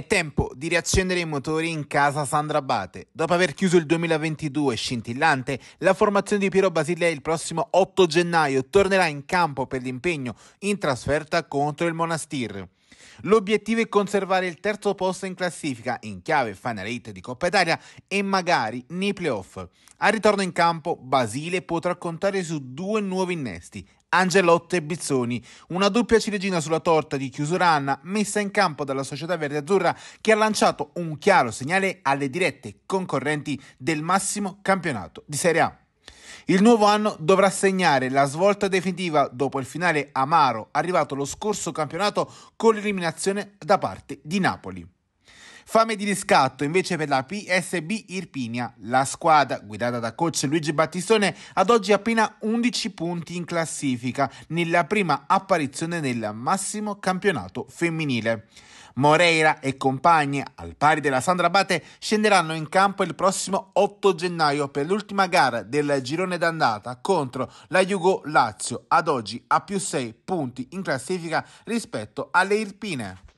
È tempo di riaccendere i motori in casa Sandra Abate. Dopo aver chiuso il 2022 scintillante, la formazione di Piero Basilea il prossimo 8 gennaio tornerà in campo per l'impegno in trasferta contro il Monastir. L'obiettivo è conservare il terzo posto in classifica, in chiave Final 8 di Coppa Italia e magari nei playoff. Al ritorno in campo, Basile potrà contare su due nuovi innesti, Angelotto e Bizzoni, una doppia ciliegina sulla torta di chiusura Anna messa in campo dalla società verde azzurra che ha lanciato un chiaro segnale alle dirette concorrenti del massimo campionato di Serie A. Il nuovo anno dovrà segnare la svolta definitiva dopo il finale amaro arrivato lo scorso campionato con l'eliminazione da parte di Napoli. Fame di riscatto invece per la PSB Irpinia. La squadra, guidata da coach Luigi Battistone, ad oggi appena 11 punti in classifica, nella prima apparizione nel massimo campionato femminile. Moreira e compagni, al pari della Sandra Bate, scenderanno in campo il prossimo 8 gennaio per l'ultima gara del girone d'andata contro la Jugo Lazio, ad oggi a più 6 punti in classifica rispetto alle Irpine.